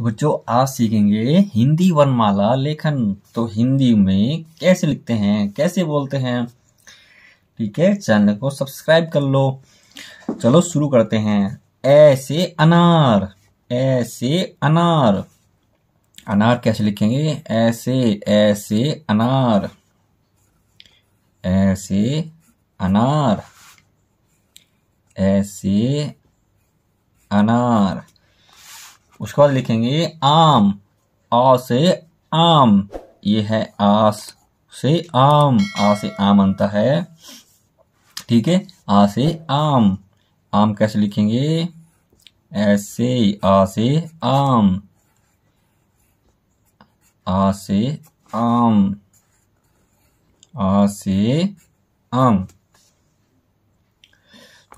तो बच्चों आज सीखेंगे हिंदी वर्णमाला लेखन तो हिंदी में कैसे लिखते हैं कैसे बोलते हैं ठीक है चैनल को सब्सक्राइब कर लो चलो शुरू करते हैं ऐसे अनार ऐसे अनार अनार कैसे लिखेंगे ऐसे ऐसे अनार ऐसे अनार ऐसे अनार उसके बाद लिखेंगे आम आ से आम ये है आ से आम आ से आम बनता है ठीक है आ से आम आम कैसे लिखेंगे ऐसे आ से आम आ से आम आ से आम तो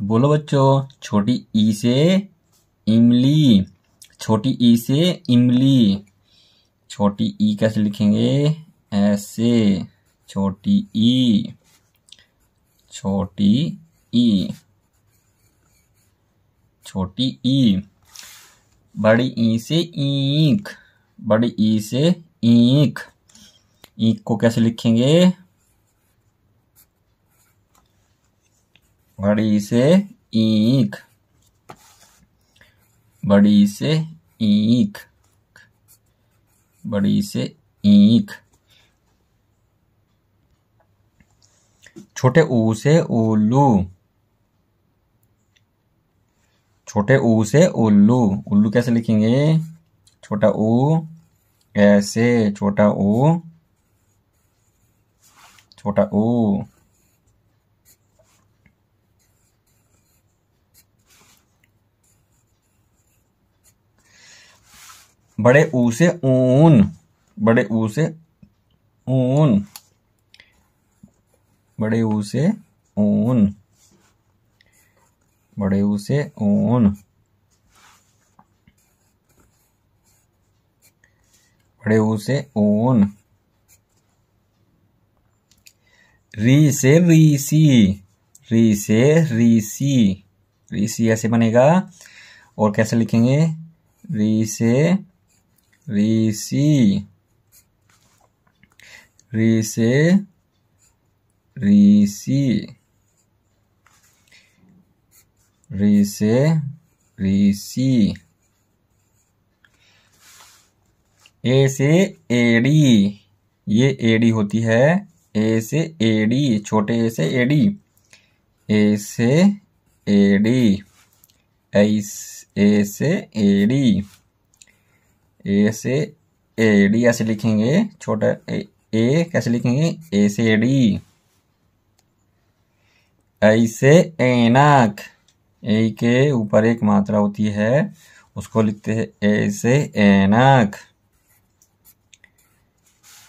बोलो बच्चों छोटी ई से इमली छोटी ई e से इमली छोटी ई e कैसे लिखेंगे ऐसे छोटी ई e। छोटी ई छोटी ई बड़ी ई से ईख बड़ी ई से ईख ईख को कैसे लिखेंगे बड़ी ई से ईख बड़ी से ईख बड़ी से ईख छोटे ऊ से उल्लू छोटे ऊ से उल्लू उल्लू कैसे लिखेंगे छोटा ऊ ऐसे छोटा ऊ छोटा ऊ बड़े ऊ से ऊन बड़े ऊ से ऊन बड़े ऊ से ऊन बड़े ऊ से ऊन बड़े ऊ से ऊन री से रीसी री से रीसी रीसी ऐसे बनेगा और कैसे लिखेंगे री से री सी री से री सी ए से एडी ये एडी होती है ए से एडी छोटे ए से एडी ए से एडी ए से एडी ए से ए डी ऐसे लिखेंगे छोटा ए, कैसे लिखेंगे ए से डी ऐ से एनक ए के ऊपर एक मात्रा होती है उसको लिखते हैं ए से एनाक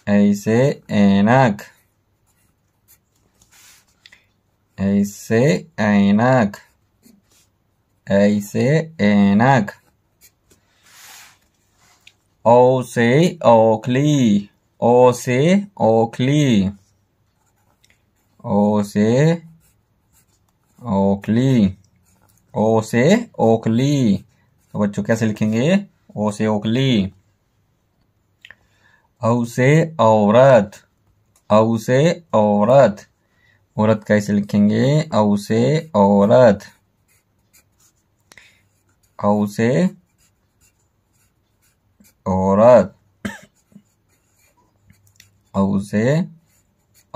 ऐसे एनक ऐसे एनक ऐसे एनक O से Oakley O से Oakley O से Oakley O से Oakley तो बच्चों कैसे लिखेंगे ओ से Oakley औ से औरत औ से औरत औरत कैसे लिखेंगे औ से औरत औ से औरत औसे से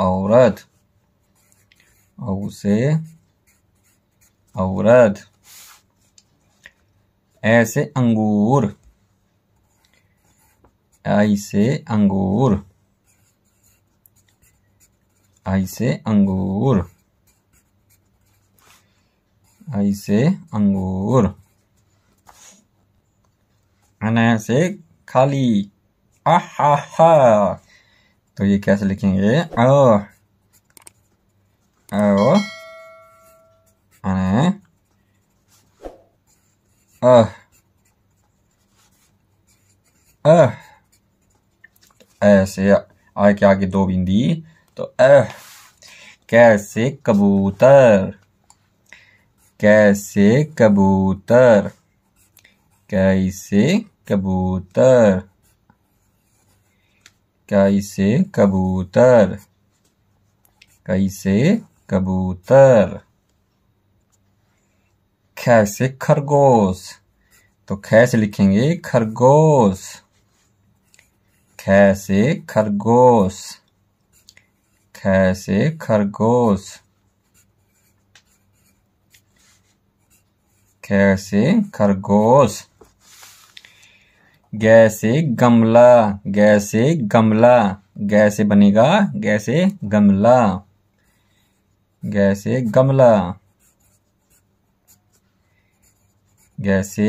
औरत औसे औरत ऐसे अंगूर ऐसे अंगूर ऐसे अंगूर ऐसे अंगूर अनासे खाली आहा तो ये कैसे लिखेंगे अ अह ऐसे आए के आगे दो बिंदी तो अह कैसे कबूतर कैसे कबूतर कैसे कबूतर कैसे कबूतर कैसे कबूतर कैसे खरगोश तो कैसे लिखेंगे खरगोश कैसे खरगोश कैसे खरगोश कैसे खरगोश गैसे गमला गैसे गमला गैसे बनेगा गैसे गमला गैसे गमला गैसे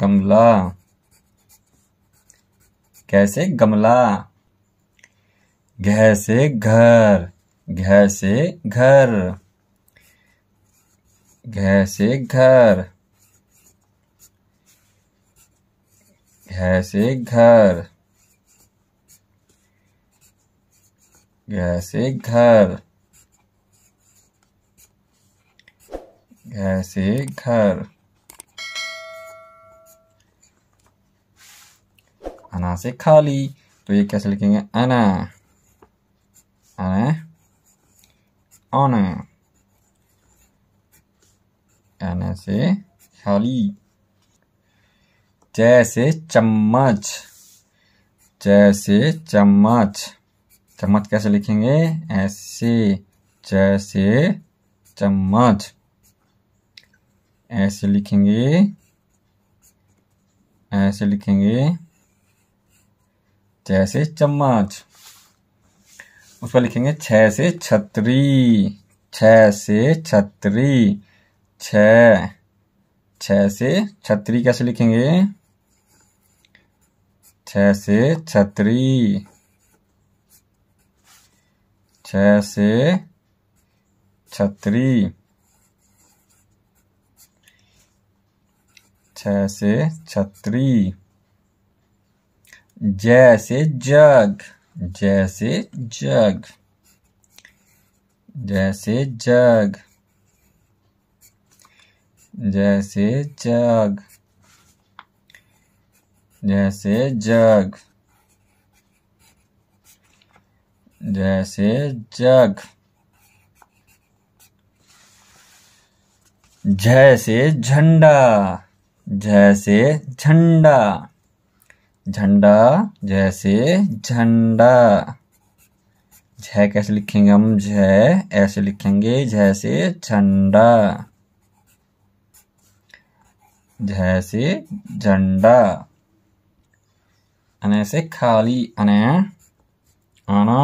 गमला कैसे गमला घह से घर घैसे से घर घह से घर घैस से घर घैस से घर घैस से घर अना से खाली तो ये कैसे लिखेंगे अना अना अना अना से खाली जैसे चम्मच जैसे चम्मच चम्मच कैसे लिखेंगे ऐसे जैसे चम्मच ऐसे लिखेंगे ऐसे लिखेंगे जैसे चम्मच उस पर लिखेंगे छ से छतरी छ से छतरी छ छ से छतरी कैसे लिखेंगे छ से छतरी छ से छतरी छ से छतरी जैसे जग जैसे जग जैसे जग जैसे जग जैसे जग जैसे जग जैसे झंडा जैसे झंडा झंडा जैसे झंडा झ कैसे लिखेंगे हम झ ऐसे लिखेंगे जैसे झंडा जैसे झंडा अने से खाली अने अना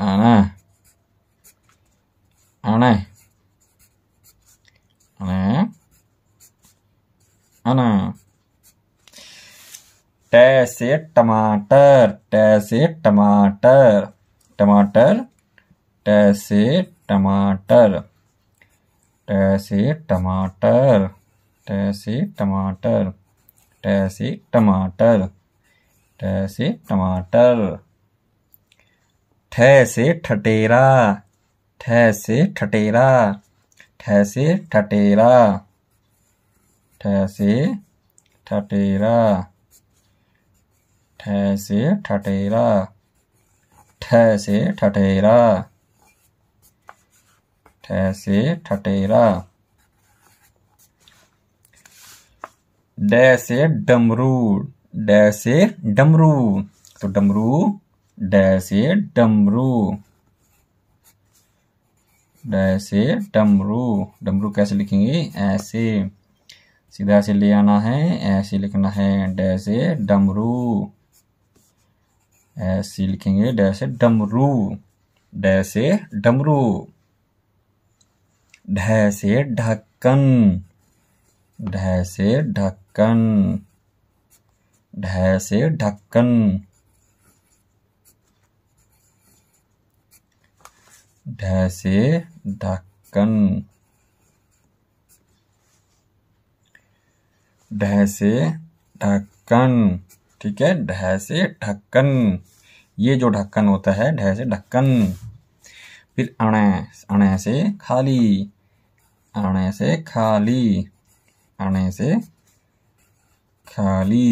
अने अने अने अना ट टमाटर ट से टमाटर टमाटर ट से टमाटर ट टमाटर ट टमाटर ट टमाटर ट से टमाटर ठ से ठटेरा ठ से ठटेरा ठ से ठटेरा ठ से ठटेरा ठ से ठटेरा ठ से ठटेरा ठ से ठटेरा डैश ए डमरू डैश ए डमरू तो डमरू डैश ए डमरू डैश ए डमरू डमरू कैसे लिखेंगे ऐसे सीधा ऐसे ले आना है ऐसे लिखना है डैश ए डमरू ऐसे लिखेंगे डैश ए डमरू डैश ए डमरू ढ से ढक्कन ढह से ढक्कन ढह से ढक्कन ढह से ढक्कन ढह से ढक्कन ठीक है ढह से ढक्कन ये जो ढक्कन होता है ढह से ढक्कन फिर अण अण से खाली अण से खाली आने से खाली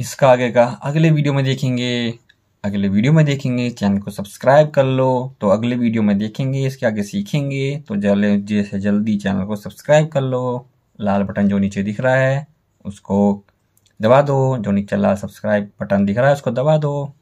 इसका आगे का अगले वीडियो में देखेंगे अगले वीडियो में देखेंगे चैनल को सब्सक्राइब कर लो तो अगले वीडियो में देखेंगे इसके आगे सीखेंगे तो जल्द जैसे जल्दी चैनल को सब्सक्राइब कर लो लाल बटन जो नीचे दिख रहा है उसको दबा दो जो नीचे लाल सब्सक्राइब बटन दिख रहा है उसको दबा दो